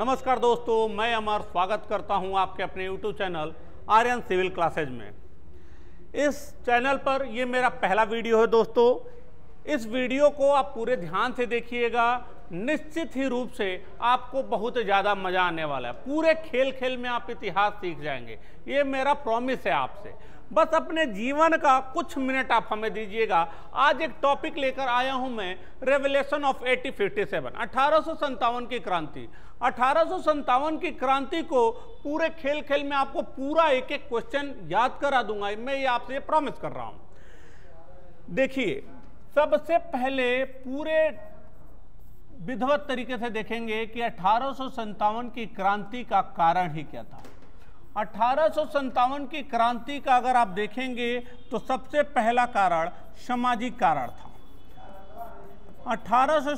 नमस्कार दोस्तों मैं अमर स्वागत करता हूं आपके अपने YouTube channel Aryan civil classes में इस चैनल पर ये मेरा पहला वीडियो है दोस्तों इस वीडियो को आप पूरे ध्यान से देखिएगा निश्चित ही रूप से आपको बहुत ज़्यादा मज़ा आने वाला है पूरे खेल खेल में आप इतिहास सीख जाएंगे ये मेरा प्रॉमिस है आपसे बस अपने जीवन का कुछ मिनट आप हमें दीजिएगा आज एक टॉपिक लेकर आया हूं मैं revelation of eighty fifty seven अठारह की क्रांति अठारह की क्रांति को पूरे खेल खेल में आपको पूरा एक एक क्वेश्चन याद करा दूंगा मैं ये आपसे प्रॉमिस कर रहा हूं देखिए सबसे पहले पूरे विधवत तरीके से देखेंगे कि अठारह की क्रांति का कारण ही क्या था अठारह की क्रांति का अगर आप देखेंगे तो सबसे पहला कारण सामाजिक कारण था अठारह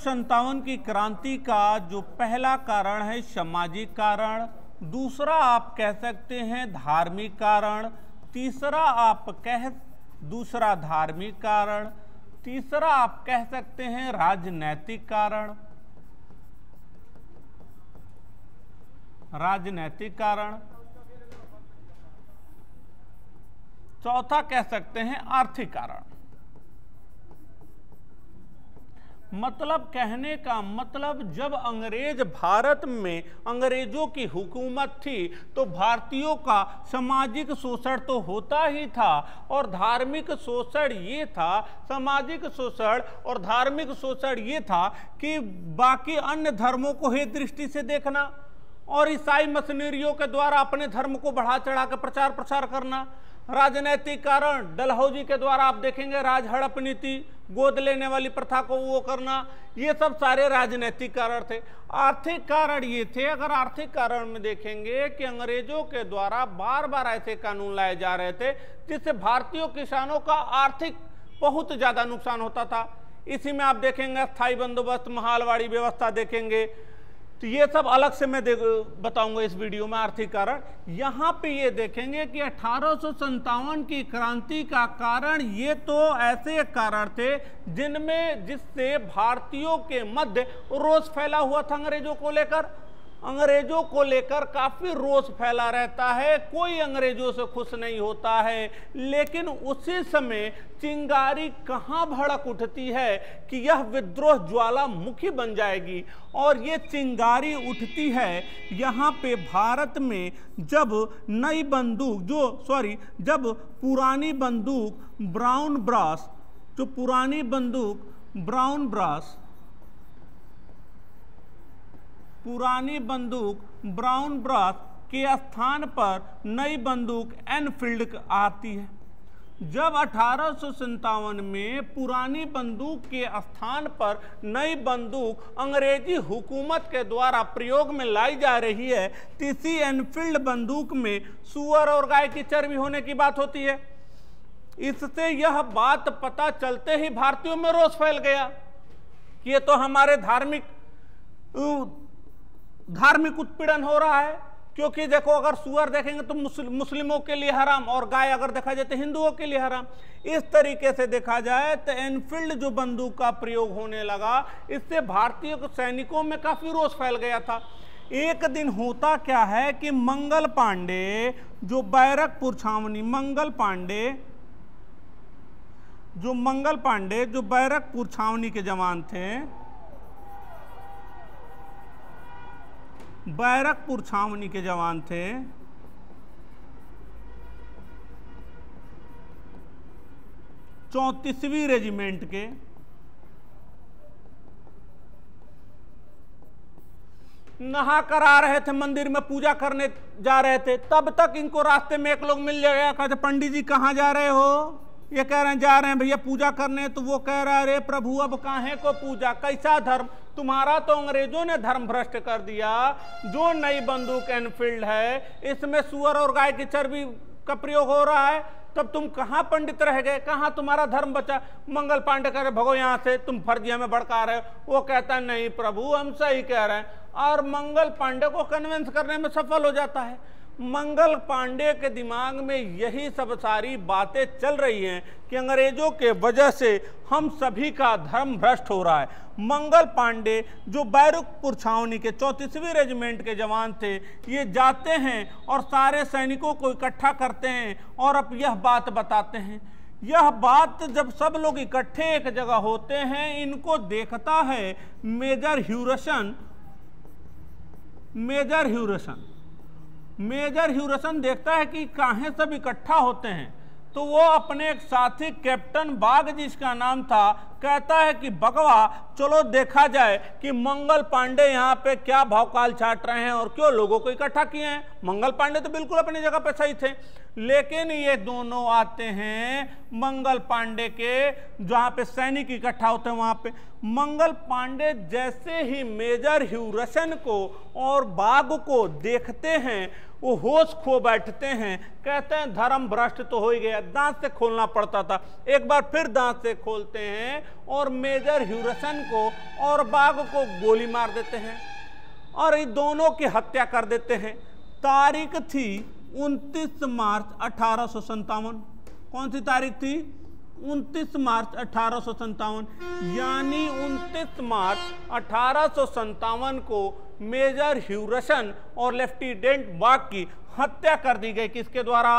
की क्रांति का जो पहला कारण है सामाजिक कारण दूसरा आप कह सकते हैं धार्मिक कारण तीसरा आप कह दूसरा धार्मिक कारण तीसरा आप कह सकते हैं राजनैतिक कारण राजनैतिक कारण चौथा कह सकते हैं आर्थिक कारण मतलब कहने का मतलब जब अंग्रेज भारत में अंग्रेजों की हुकूमत थी तो भारतीयों का सामाजिक शोषण तो होता ही था और धार्मिक शोषण ये था सामाजिक शोषण और धार्मिक शोषण ये था कि बाकी अन्य धर्मों को हे दृष्टि से देखना और ईसाई मशीनरियों के द्वारा अपने धर्म को बढ़ा चढ़ा कर प्रचार प्रसार करना राजनैतिक कारण डलहौजी के द्वारा आप देखेंगे राज हड़प नीति गोद लेने वाली प्रथा को वो करना ये सब सारे राजनैतिक कारण थे आर्थिक कारण ये थे अगर आर्थिक कारण में देखेंगे कि अंग्रेजों के द्वारा बार बार ऐसे कानून लाए जा रहे थे जिससे भारतीय किसानों का आर्थिक बहुत ज़्यादा नुकसान होता था इसी में आप देखेंगे स्थायी बंदोबस्त महालवाड़ी व्यवस्था देखेंगे तो ये सब अलग से मैं बताऊंगा इस वीडियो में आर्थिक कारण यहाँ पे ये देखेंगे कि अठारह की क्रांति का कारण ये तो ऐसे कारण थे जिनमें जिससे भारतीयों के मध्य रोष फैला हुआ था अंग्रेजों को लेकर अंग्रेजों को लेकर काफ़ी रोष फैला रहता है कोई अंग्रेजों से खुश नहीं होता है लेकिन उसी समय चिंगारी कहाँ भड़क उठती है कि यह विद्रोह ज्वालामुखी बन जाएगी और ये चिंगारी उठती है यहाँ पे भारत में जब नई बंदूक जो सॉरी जब पुरानी बंदूक ब्राउन ब्रास जो पुरानी बंदूक ब्राउन ब्रास पुरानी बंदूक ब्राउन ब्रास के स्थान पर नई बंदूक एनफील्ड आती है जब अठारह में पुरानी बंदूक के स्थान पर नई बंदूक अंग्रेजी हुकूमत के द्वारा प्रयोग में लाई जा रही है तीसी एनफील्ड बंदूक में सुअर और गाय की चर्बी होने की बात होती है इससे यह बात पता चलते ही भारतीयों में रोष फैल गया कि ये तो हमारे धार्मिक धार्मिक उत्पीड़न हो रहा है क्योंकि देखो अगर सुअर देखेंगे तो मुस्लिमों के लिए हराम और गाय अगर देखा जाए तो हिंदुओं के लिए हराम इस तरीके से देखा जाए तो एनफील्ड जो बंदूक का प्रयोग होने लगा इससे भारतीय सैनिकों में काफ़ी रोष फैल गया था एक दिन होता क्या है कि मंगल पांडे जो बैरकपुर छावनी मंगल पांडे जो मंगल पांडे जो बैरकपुर छावनी के जवान थे बैरकपुर छावनी के जवान थे चौंतीसवीं रेजिमेंट के नहा कर आ रहे थे मंदिर में पूजा करने जा रहे थे तब तक इनको रास्ते में एक लोग मिल गया कहते पंडित जी कहाँ जा रहे हो ये कह रहे हैं जा रहे हैं भैया पूजा करने तो वो कह रहा है अरे प्रभु अब काहे को पूजा कैसा धर्म तुम्हारा तो अंग्रेजों ने धर्म भ्रष्ट कर दिया जो नई बंदूक एनफील्ड है इसमें सुअर और गाय की चर्बी का प्रयोग हो रहा है तब तुम कहाँ पंडित रह गए कहाँ तुम्हारा धर्म बचा मंगल पांडे कह रहे भगो यहाँ से तुम फर्जी हमें भड़का रहे हो वो कहता नहीं प्रभु हम सही कह रहे हैं और मंगल पांडे को कन्विंस करने में सफल हो जाता है मंगल पांडे के दिमाग में यही सब सारी बातें चल रही हैं कि अंग्रेजों के वजह से हम सभी का धर्म भ्रष्ट हो रहा है मंगल पांडे जो बैरुकपुर छावनी के चौंतीसवीं रेजिमेंट के जवान थे ये जाते हैं और सारे सैनिकों को इकट्ठा करते हैं और अब यह बात बताते हैं यह बात जब सब लोग इकट्ठे एक जगह होते हैं इनको देखता है major Hewson major Hewson major Hewson देखता है कि कहाँ सब इकट्ठा होते हैं तो वो अपने एक साथी कैप्टन बाग जिसका नाम था कहता है कि बगवा चलो देखा जाए कि मंगल पांडे यहाँ पे क्या भावकाल छाट रहे हैं और क्यों लोगों को इकट्ठा किए हैं मंगल पांडे तो बिल्कुल अपनी जगह पे सही थे लेकिन ये दोनों आते हैं मंगल पांडे के जहाँ पे सैनिक इकट्ठा होते हैं वहाँ पे मंगल पांडे जैसे ही मेजर ह्यूरसन को और बाग को देखते हैं वो होश खो बैठते हैं कहते हैं धर्म भ्रष्ट तो हो ही गया दांत से खोलना पड़ता था एक बार फिर दांत से खोलते हैं और मेजर ह्यूरसन को और बाघ को गोली मार देते हैं और इन दोनों की हत्या कर देते हैं तारीख थी 29 मार्च अठारह कौन सी तारीख थी 29 मार्च अठारह यानी 29 मार्च अठारह को मेजर ह्यूरसन और लेफ्टिनेंट बाग की हत्या कर दी गई किसके द्वारा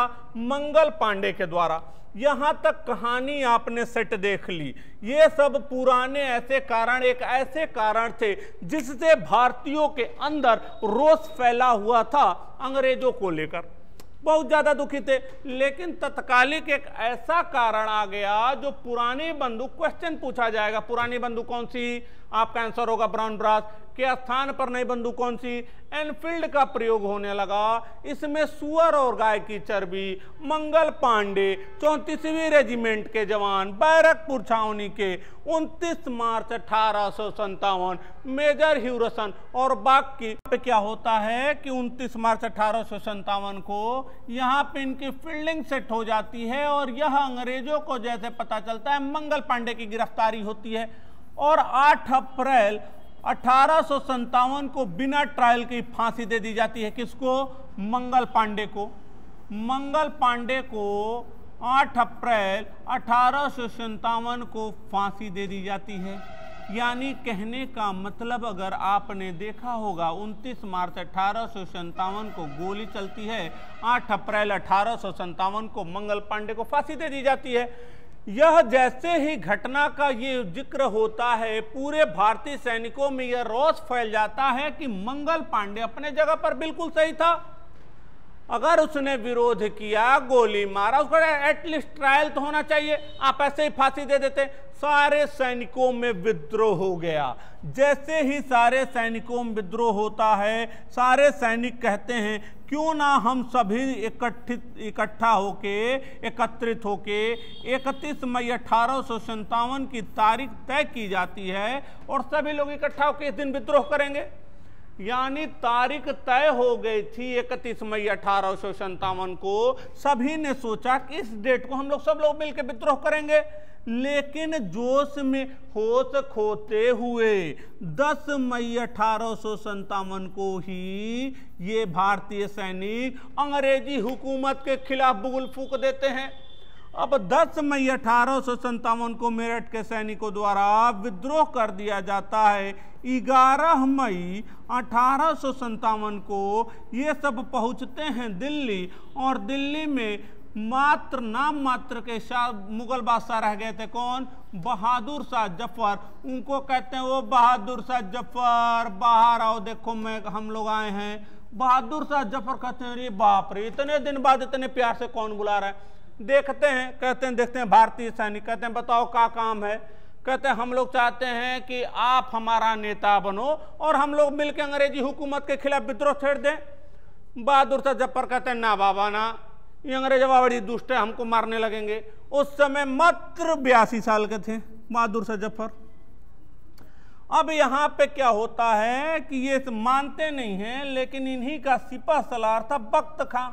मंगल पांडे के द्वारा यहाँ तक कहानी आपने सेट देख ली ये सब पुराने ऐसे कारण एक ऐसे कारण थे जिससे भारतीयों के अंदर रोष फैला हुआ था अंग्रेजों को लेकर बहुत ज़्यादा दुखी थे लेकिन तत्कालिक एक ऐसा कारण आ गया जो पुरानी बंदूक क्वेश्चन पूछा जाएगा पुरानी बंदूक कौन सी आपका आंसर होगा ब्राउन ब्रास के स्थान पर नई बंधु कौन सी एनफील्ड का प्रयोग होने लगा इसमें सुअर और गाय की चर्बी मंगल पांडे चौंतीसवीं रेजिमेंट के जवान बैरकपुर छावनी के 29 मार्च अठारह मेजर ह्यूरसन और बाकी पे क्या होता है कि 29 मार्च अठारह को यहाँ पे इनकी फील्डिंग सेट हो जाती है और यह अंग्रेजों को जैसे पता चलता है मंगल पांडे की गिरफ्तारी होती है और 8 अप्रैल अठारह को बिना ट्रायल की फांसी दे दी जाती है किसको मंगल पांडे को मंगल पांडे को 8 अप्रैल अठारह को फांसी दे दी जाती है यानी कहने का मतलब अगर आपने देखा होगा 29 मार्च अठारह को गोली चलती है 8 अप्रैल अठारह को मंगल पांडे को फांसी दे दी जाती है यह जैसे ही घटना का ये जिक्र होता है पूरे भारतीय सैनिकों में यह रोष फैल जाता है कि मंगल पांडे अपने जगह पर बिल्कुल सही था अगर उसने विरोध किया गोली मारा उसका एटलीस्ट ट्रायल तो होना चाहिए आप ऐसे ही फांसी दे देते सारे सैनिकों में विद्रोह हो गया जैसे ही सारे सैनिकों में विद्रोह होता है सारे सैनिक कहते हैं क्यों ना हम सभी इकट्ठित इकट्ठा होके एकत्रित होके 31 मई अठारह की तारीख तय की जाती है और सभी लोग इकट्ठा होकर इस दिन विद्रोह करेंगे यानी तारीख तय हो गई थी इकतीस मई अठारह को सभी ने सोचा कि इस डेट को हम लोग सब लोग मिलकर विद्रोह करेंगे लेकिन जोश में होश खोते हुए 10 मई अठारह को ही ये भारतीय सैनिक अंग्रेजी हुकूमत के खिलाफ बुगुल फूक देते हैं अब 10 मई अठारह को मेरठ के सैनिकों द्वारा विद्रोह कर दिया जाता है 11 मई अठारह को ये सब पहुंचते हैं दिल्ली और दिल्ली में मात्र नाम मात्र के शाह मुगल बादशाह रह गए थे कौन बहादुर शाह जफर उनको कहते हैं वो बहादुर शाह जफर बाहर आओ देखो मैं हम लोग आए हैं बहादुर शाह जफर कहते हैं अरे बाप रे इतने दिन बाद इतने प्यार से कौन बुला रहा है देखते हैं कहते हैं देखते हैं भारतीय सैनिक कहते हैं बताओ क्या काम है कहते हैं हम लोग चाहते हैं कि आप हमारा नेता बनो और हम लोग मिलकर अंग्रेजी हुकूमत के खिलाफ विद्रोह छेड़ दें बहादुर जब पर कहते हैं ना बाबा ना ये अंग्रेज बाबा बड़ी दुष्ट है हमको मारने लगेंगे उस समय मात्र बयासी साल के थे बहादुर शाह जफर अब यहाँ पे क्या होता है कि ये मानते नहीं हैं लेकिन इन्हीं का सिपा सलार था बख्त खां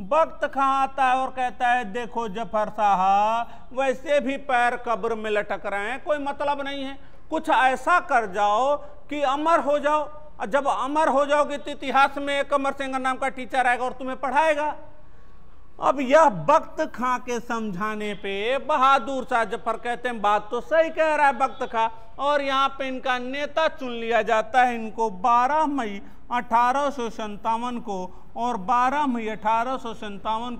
वक्त कहाँ आता है और कहता है देखो जफर साहब वैसे भी पैर कब्र में लटक रहे हैं कोई मतलब नहीं है कुछ ऐसा कर जाओ कि अमर हो जाओ जब अमर हो जाओगे तो इतिहास में एक अमर सिंह नाम का टीचर आएगा और तुम्हें पढ़ाएगा अब यह वक्त खां के समझाने पे बहादुर शाह जफर कहते हैं बात तो सही कह रहा है वक्त खां और यहाँ पे इनका नेता चुन लिया जाता है इनको 12 मई अठारह को और 12 मई अठारह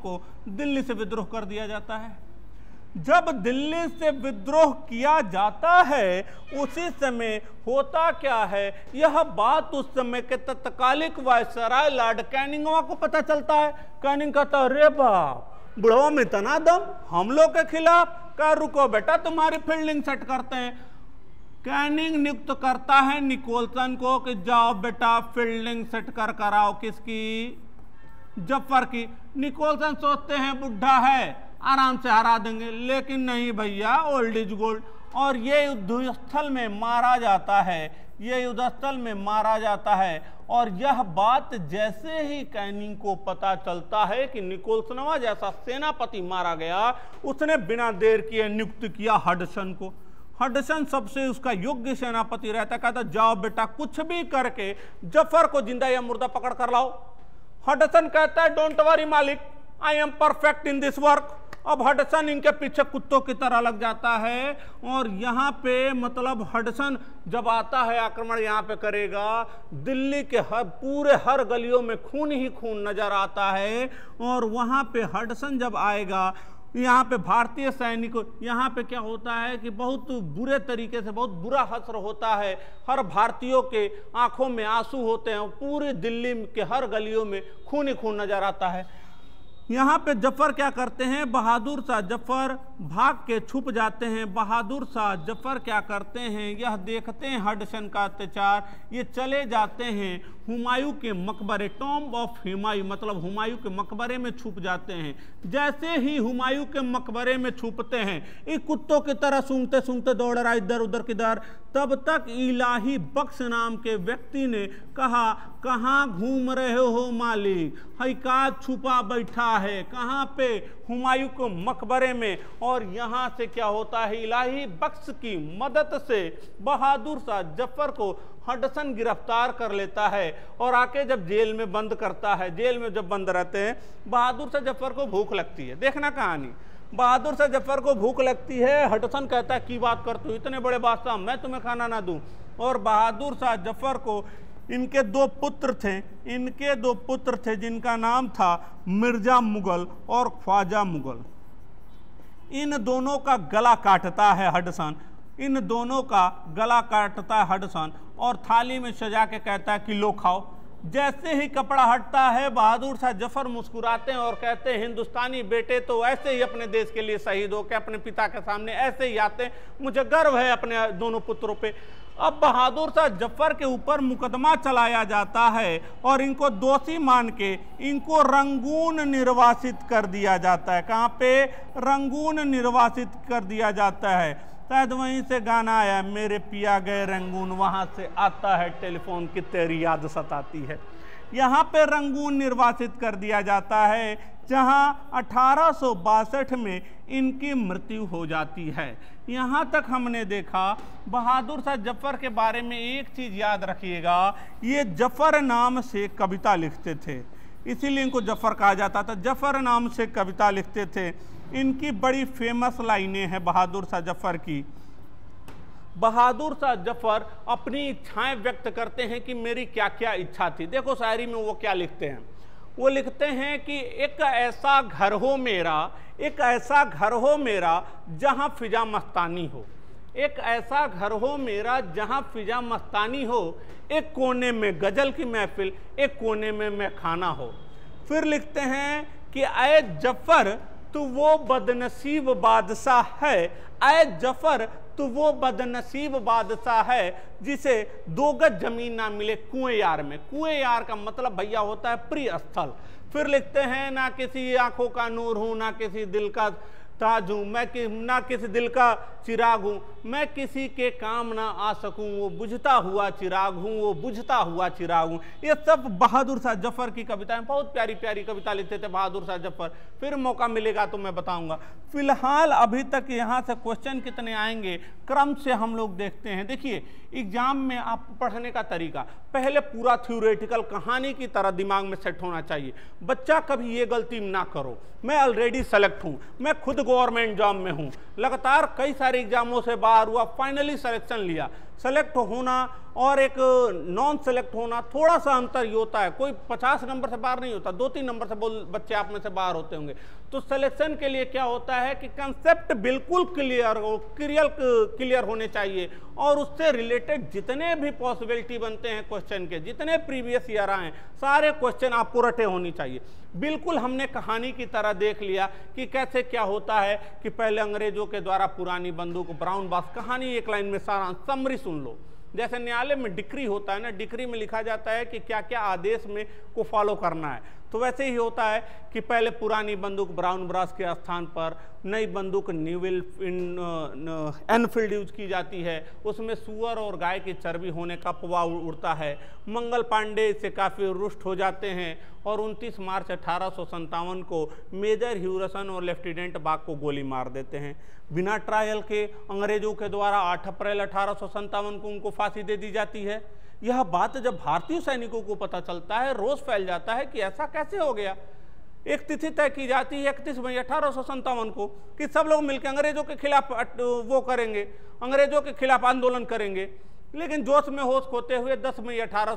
को दिल्ली से विद्रोह कर दिया जाता है जब दिल्ली से विद्रोह किया जाता है उसी समय होता क्या है यह बात उस समय के तत्कालिक वायसराय लॉर्ड कैनिंगवा को पता चलता है कैनिंग कहता अरे बाप बुढ़वा में तना दम हम लोग के खिलाफ कर रुको बेटा तुम्हारी फील्डिंग सेट करते हैं कैनिंग नियुक्त करता है निकोलसन को कि जाओ बेटा फील्डिंग सेट कर कराओ किसकी जफर की निकोलसन सोचते हैं बुढ़ा है आराम से हरा देंगे लेकिन नहीं भैया ओल्ड इज गोल्ड और ये स्थल में मारा जाता है ये स्थल में मारा जाता है और यह बात जैसे ही कैनिंग को पता चलता है कि निकोलसनवा जैसा सेनापति मारा गया उसने बिना देर किए नियुक्त किया हडसन को हडसन सबसे उसका योग्य सेनापति रहता कहता जाओ बेटा कुछ भी करके जफर को जिंदा या मुर्दा पकड़ कर लाओ हडसन कहता है डोंट वरी मालिक I am perfect in this work अब हडसन इनके पीछे कुत्तों की तरह लग जाता है और यहाँ पे मतलब हडसन जब आता है आक्रमण यहाँ पे करेगा दिल्ली के हर पूरे हर गलियों में खून ही खून नज़र आता है और वहाँ पे हडसन जब आएगा यहाँ पे भारतीय सैनिक यहाँ पे क्या होता है कि बहुत बुरे तरीके से बहुत बुरा हसर होता है हर भारतीयों के आंखों में आंसू होते हैं पूरी दिल्ली के हर गलियों में खून ही खून नजर आता है यहाँ पे जफर क्या करते हैं बहादुर शाह जफर भाग के छुप जाते हैं बहादुर शाह जफर क्या करते हैं यह देखते हैं हडसन का अत्याचार ये चले जाते हैं हुमायूं के मकबरे टॉम्ब ऑफ हुमायूं मतलब हुमायूं के मकबरे में छुप जाते हैं जैसे ही हुमायूं के मकबरे में छुपते हैं ये कुत्तों की तरह सूंघते सूंघते दौड़ रहा इधर उधर किधर तब तक इलाही बक्स नाम के व्यक्ति ने कहा कहाँ घूम रहे हो मालिक है का छुपा बैठा है कहाँ पे हुमायूं को मकबरे में और यहाँ से क्या होता है इलाही बक्स की मदद से बहादुर शाह जफर को हडसन गिरफ्तार कर लेता है और आके जब जेल में बंद करता है जेल में जब बंद रहते हैं बहादुर शाह जफर को भूख लगती है देखना कहानी बहादुर से जफर को भूख लगती है हटसन कहता है की बात कर तू इतने बड़े बादशाह मैं तुम्हें खाना ना दूँ और बहादुर शाह जफर को इनके दो पुत्र थे इनके दो पुत्र थे जिनका नाम था मिर्जा मुगल और ख्वाजा मुगल इन दोनों का गला काटता है हडसन इन दोनों का गला काटता है हडसन और थाली में सजा के कहता है कि लो खाओ जैसे ही कपड़ा हटता है बहादुर शाह जफर मुस्कुराते हैं और कहते हैं हिंदुस्तानी बेटे तो ऐसे ही अपने देश के लिए शहीद होकर अपने पिता के सामने ऐसे ही आते हैं मुझे गर्व है अपने दोनों पुत्रों पे अब बहादुर शाह जफर के ऊपर मुकदमा चलाया जाता है और इनको दोषी मान के इनको रंगून निर्वासित कर दिया जाता है कहाँ पे रंगून निर्वासित कर दिया जाता है शायद वहीं से गाना आया मेरे पिया गए रंगून वहाँ से आता है टेलीफोन की तेरी याद सताती है यहाँ पे रंगून निर्वासित कर दिया जाता है जहाँ अठारह में इनकी मृत्यु हो जाती है यहाँ तक हमने देखा बहादुर शाह जफर के बारे में एक चीज़ याद रखिएगा ये जफर नाम से कविता लिखते थे इसीलिए इनको जफ़र कहा जाता था जफ़र नाम से कविता लिखते थे इनकी बड़ी फेमस लाइनें हैं बहादुर शाह जफ़र की बहादुर शाह जफ़र अपनी इच्छाएं व्यक्त करते हैं कि मेरी क्या क्या इच्छा थी देखो शायरी में वो क्या लिखते हैं वो लिखते हैं कि एक ऐसा घर हो मेरा एक ऐसा घर हो मेरा जहाँ फिजा मस्तानी हो एक ऐसा घर हो मेरा जहाँ फिजा मस्तानी हो एक कोने में गज़ल की महफिल एक कोने में मैं खाना हो फिर लिखते हैं कि आए जफ़र तो वो बदनसीब बादशाह है आए जफ़र तो वो बदनसीब बादशाह है जिसे दो गज जमीन ना मिले कुएं यार में कुएं यार का मतलब भैया होता है प्रिय स्थल फिर लिखते हैं ना किसी आंखों का नूर हूँ ना किसी दिल का ताज हूँ मैं कि ना किस दिल का चिराग हूँ मैं किसी के काम ना आ सकूँ वो बुझता हुआ चिराग हूँ वो बुझता हुआ चिराग हूँ ये सब बहादुर शाह जफर की कविताएं बहुत प्यारी प्यारी कविता लिखते थे बहादुर शाह जफर फिर मौका मिलेगा तो मैं बताऊँगा फिलहाल अभी तक यहाँ से क्वेश्चन कितने आएंगे क्रम से हम लोग देखते हैं देखिए एग्जाम में आप पढ़ने का तरीका पहले पूरा थ्योरेटिकल कहानी की तरह दिमाग में सेट होना चाहिए बच्चा कभी ये गलती ना करो मैं ऑलरेडी सेलेक्ट हूँ मैं खुद गवर्नमेंट जॉब में हूँ लगातार कई सारे एग्जामों से बाहर हुआ फाइनली सिलेक्शन लिया सेलेक्ट होना और एक नॉन सेलेक्ट होना थोड़ा सा अंतर ही होता है कोई पचास नंबर से बाहर नहीं होता दो तीन नंबर से बोल बच्चे आप में से बाहर होते होंगे तो सिलेक्शन के लिए क्या होता है कि कंसेप्ट बिल्कुल क्लियर हो क्लियर क्लियर होने चाहिए और उससे रिलेटेड जितने भी पॉसिबिलिटी बनते हैं क्वेश्चन के जितने प्रीवियस ईयर आए सारे क्वेश्चन आपको रटे होनी चाहिए बिल्कुल हमने कहानी की तरह देख लिया कि कैसे क्या होता है कि पहले अंग्रेजों के द्वारा पुरानी बंदूक ब्राउन बास कहानी एक लाइन में सारा समरी सुन लो जैसे न्यायालय में डिक्री होता है ना डिक्री में लिखा जाता है कि क्या क्या आदेश में को फॉलो करना है तो वैसे ही होता है कि पहले पुरानी बंदूक ब्राउन ब्रास के स्थान पर नई बंदूक न्यूविल एनफील्ड यूज की जाती है उसमें सुअर और गाय की चर्बी होने का पवा उड़ता है मंगल पांडे से काफ़ी रुष्ट हो जाते हैं और 29 मार्च अठारह को मेजर ह्यूरसन और लेफ्टिनेंट बाग को गोली मार देते हैं बिना ट्रायल के अंग्रेजों के द्वारा 8 अप्रैल अठारह को उनको फांसी दे दी जाती है यह बात जब भारतीय सैनिकों को पता चलता है रोज फैल जाता है कि ऐसा कैसे हो गया एक तिथि तय की जाती है इकतीस मई अठारह को कि सब लोग मिलकर अंग्रेजों के खिलाफ वो करेंगे अंग्रेजों के खिलाफ आंदोलन करेंगे लेकिन जोश में होश खोते हुए 10 मई अठारह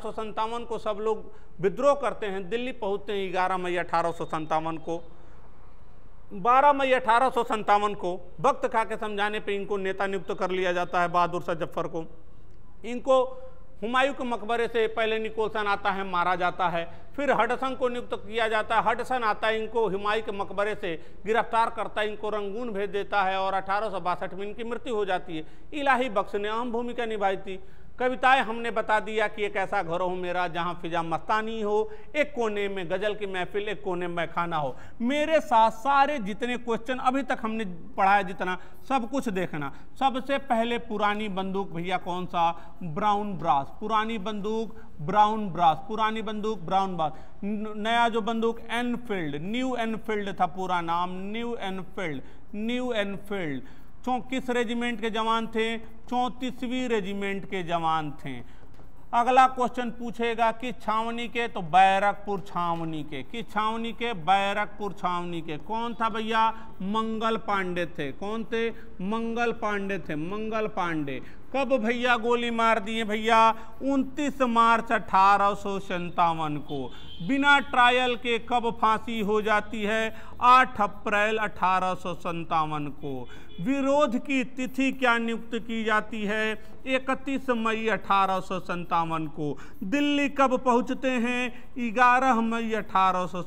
को सब लोग विद्रोह करते हैं दिल्ली पहुंचते हैं ग्यारह मई अठारह को 12 मई अठारह को वक्त खा के समझाने पे इनको नेता नियुक्त कर लिया जाता है बहादुर शाह जफ्फर को इनको हुमायूं के मकबरे से पहले निकोलसन आता है मारा जाता है फिर हडसन को नियुक्त किया जाता है हडसन आता है इनको हुमायूं के मकबरे से गिरफ्तार करता है इनको रंगून भेज देता है और अठारह में इनकी मृत्यु हो जाती है इलाही बख्श ने अहम भूमिका निभाई थी कविताएं हमने बता दिया कि एक ऐसा घर हो मेरा जहां फिजा मस्तानी हो एक कोने में गज़ल की महफिल एक कोने में खाना हो मेरे साथ सारे जितने क्वेश्चन अभी तक हमने पढ़ाया जितना सब कुछ देखना सबसे पहले पुरानी बंदूक भैया कौन सा ब्राउन ब्रास पुरानी बंदूक ब्राउन ब्रास पुरानी बंदूक ब्राउन ब्रास नया जो बंदूक एनफील्ड न्यू एनफील्ड था पूरा नाम न्यू एनफील्ड न्यू एनफील्ड चौंतीस रेजिमेंट के जवान थे चौंतीसवीं रेजिमेंट के जवान थे अगला क्वेश्चन पूछेगा कि छावनी के तो बैरकपुर छावनी के किस छावनी के बैरकपुर छावनी के कौन था भैया मंगल पांडे थे कौन थे मंगल पांडे थे मंगल पांडे कब भैया गोली मार दिए भैया 29 मार्च अठारह को बिना ट्रायल के कब फांसी हो जाती है 8 अप्रैल अठारह को विरोध की तिथि क्या नियुक्त की जाती है 31 मई अठारह को दिल्ली कब पहुंचते हैं 11 मई अठारह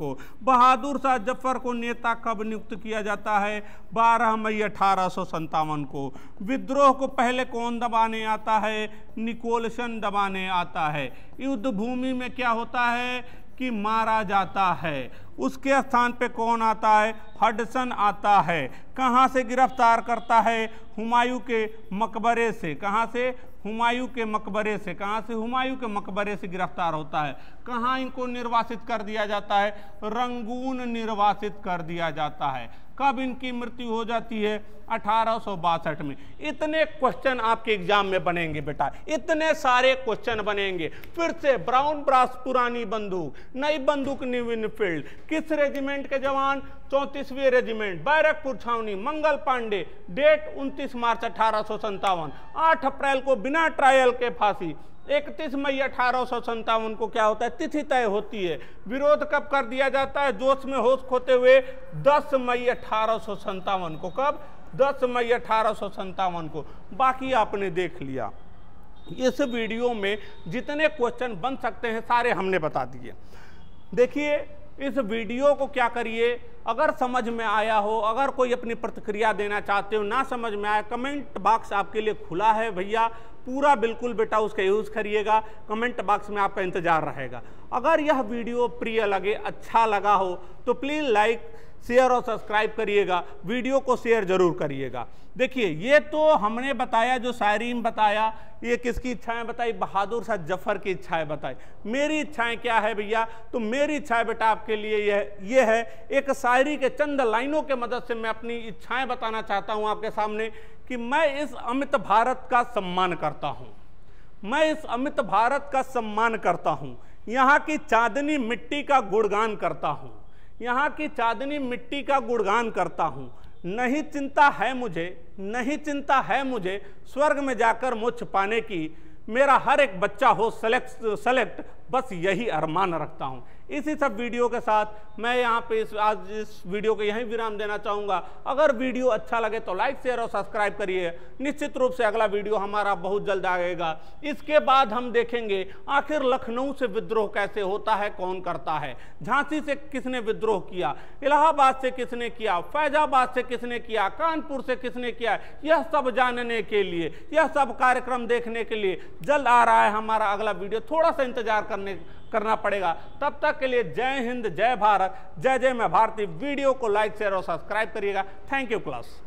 को बहादुर शाह जफर को नेता कब नियुक्त किया जाता है 12 मई अठारह को विद्रोह को पह पहले कौन दबाने आता है निकोलसन दबाने आता है युद्ध भूमि में क्या होता है कि मारा जाता है उसके स्थान पे कौन आता है हडसन आता है कहाँ से गिरफ्तार करता है हुमायूं के मकबरे से कहाँ से हुमायूं के मकबरे से कहाँ से हुमायूं के मकबरे से गिरफ्तार होता है कहाँ इनको निर्वासित कर दिया जाता है रंगून निर्वासित कर दिया जाता है कब इनकी मृत्यु हो जाती है अठारह में इतने क्वेश्चन आपके एग्जाम में बनेंगे बेटा इतने सारे क्वेश्चन बनेंगे फिर से ब्राउन ब्रास पुरानी बंदूक नई बंदूक न्यू इनफील्ड किस रेजिमेंट के जवान चौंतीसवीं रेजिमेंट बैरकपुर छावनी मंगल पांडे डेट 29 मार्च अठारह 8 अप्रैल को बिना ट्रायल के फांसी 31 मई अठारह को क्या होता है तिथि तय होती है विरोध कब कर दिया जाता है जोश में होश खोते हुए 10 मई अठारह को कब 10 मई अठारह को बाकी आपने देख लिया इस वीडियो में जितने क्वेश्चन बन सकते हैं सारे हमने बता दिए देखिए इस वीडियो को क्या करिए अगर समझ में आया हो अगर कोई अपनी प्रतिक्रिया देना चाहते हो ना समझ में आया कमेंट बॉक्स आपके लिए खुला है भैया पूरा बिल्कुल बेटा उसका यूज़ करिएगा कमेंट बॉक्स में आपका इंतज़ार रहेगा अगर यह वीडियो प्रिय लगे अच्छा लगा हो तो प्लीज़ लाइक शेयर और सब्सक्राइब करिएगा वीडियो को शेयर जरूर करिएगा देखिए ये तो हमने बताया जो शायरी में बताया ये किसकी इच्छाएं बताई बहादुर शाह जफर की इच्छाएं बताई मेरी इच्छाएं क्या है भैया तो मेरी इच्छाएं बेटा आपके लिए यह ये है एक शायरी के चंद लाइनों के मदद से मैं अपनी इच्छाएं बताना चाहता हूँ आपके सामने कि मैं इस अमित भारत का सम्मान करता हूँ मैं इस अमित भारत का सम्मान करता हूँ यहाँ की चांदनी मिट्टी का गुणगान करता हूँ यहाँ की चांदनी मिट्टी का गुणगान करता हूँ नहीं चिंता है मुझे नहीं चिंता है मुझे स्वर्ग में जाकर मोक्ष पाने की मेरा हर एक बच्चा हो सेलेक्ट सेलेक्ट बस यही अरमान रखता हूँ इसी सब वीडियो के साथ मैं यहाँ पे इस आज इस वीडियो को यहीं विराम देना चाहूँगा अगर वीडियो अच्छा लगे तो लाइक शेयर और सब्सक्राइब करिए निश्चित रूप से अगला वीडियो हमारा बहुत जल्द आएगा इसके बाद हम देखेंगे आखिर लखनऊ से विद्रोह कैसे होता है कौन करता है झांसी से किसने विद्रोह किया इलाहाबाद से किसने किया फैजाबाद से किसने किया कानपुर से किसने किया यह सब जानने के लिए यह सब कार्यक्रम देखने के लिए जल्द आ रहा है हमारा अगला वीडियो थोड़ा सा इंतजार करना करने करना पड़ेगा तब तक के लिए जय हिंद जय भारत जय जय मैं भारती वीडियो को लाइक शेयर और सब्सक्राइब करिएगा थैंक यू क्लास